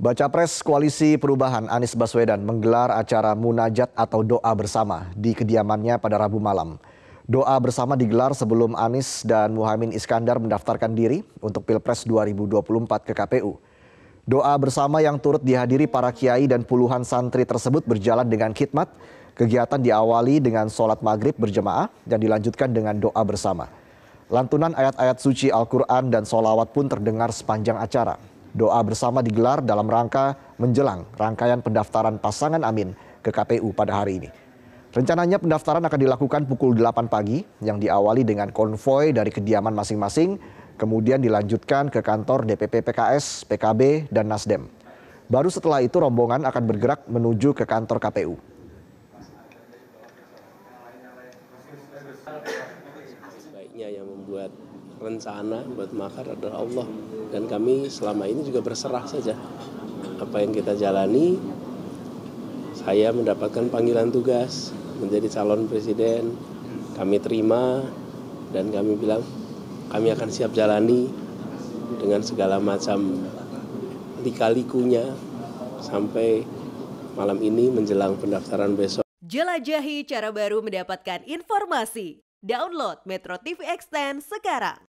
Baca Pres Koalisi Perubahan Anies Baswedan menggelar acara munajat atau doa bersama di kediamannya pada Rabu malam. Doa bersama digelar sebelum Anies dan Muhammad Iskandar mendaftarkan diri untuk Pilpres 2024 ke KPU. Doa bersama yang turut dihadiri para kiai dan puluhan santri tersebut berjalan dengan khidmat. Kegiatan diawali dengan sholat maghrib berjemaah dan dilanjutkan dengan doa bersama. Lantunan ayat-ayat suci Al-Quran dan sholawat pun terdengar sepanjang acara. Doa bersama digelar dalam rangka menjelang rangkaian pendaftaran pasangan Amin ke KPU pada hari ini. Rencananya pendaftaran akan dilakukan pukul 8 pagi yang diawali dengan konvoi dari kediaman masing-masing kemudian dilanjutkan ke kantor DPP PKS, PKB, dan Nasdem. Baru setelah itu rombongan akan bergerak menuju ke kantor KPU. Baiknya yang membuat rencana buat makar adalah Allah dan kami selama ini juga berserah saja apa yang kita jalani saya mendapatkan panggilan tugas menjadi calon presiden kami terima dan kami bilang kami akan siap jalani dengan segala macam lika sampai malam ini menjelang pendaftaran besok Jelajahi cara baru mendapatkan informasi. Download Metro TV Extend sekarang.